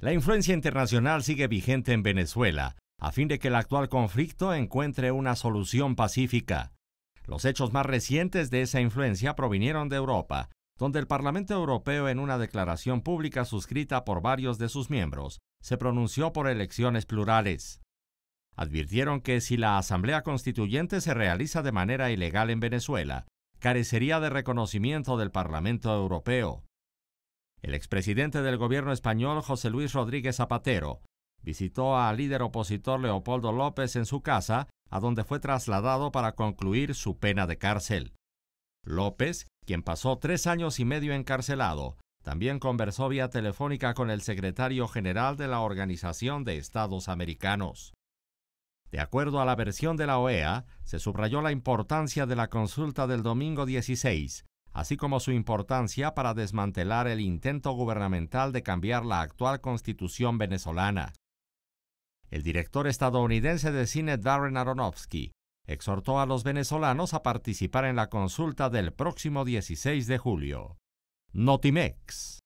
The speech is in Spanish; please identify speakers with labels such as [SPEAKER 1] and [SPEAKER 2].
[SPEAKER 1] La influencia internacional sigue vigente en Venezuela, a fin de que el actual conflicto encuentre una solución pacífica. Los hechos más recientes de esa influencia provinieron de Europa, donde el Parlamento Europeo en una declaración pública suscrita por varios de sus miembros se pronunció por elecciones plurales. Advirtieron que si la Asamblea Constituyente se realiza de manera ilegal en Venezuela, carecería de reconocimiento del Parlamento Europeo. El expresidente del gobierno español José Luis Rodríguez Zapatero visitó al líder opositor Leopoldo López en su casa, a donde fue trasladado para concluir su pena de cárcel. López, quien pasó tres años y medio encarcelado, también conversó vía telefónica con el secretario general de la Organización de Estados Americanos. De acuerdo a la versión de la OEA, se subrayó la importancia de la consulta del domingo 16 así como su importancia para desmantelar el intento gubernamental de cambiar la actual constitución venezolana. El director estadounidense de cine Darren Aronofsky exhortó a los venezolanos a participar en la consulta del próximo 16 de julio. Notimex.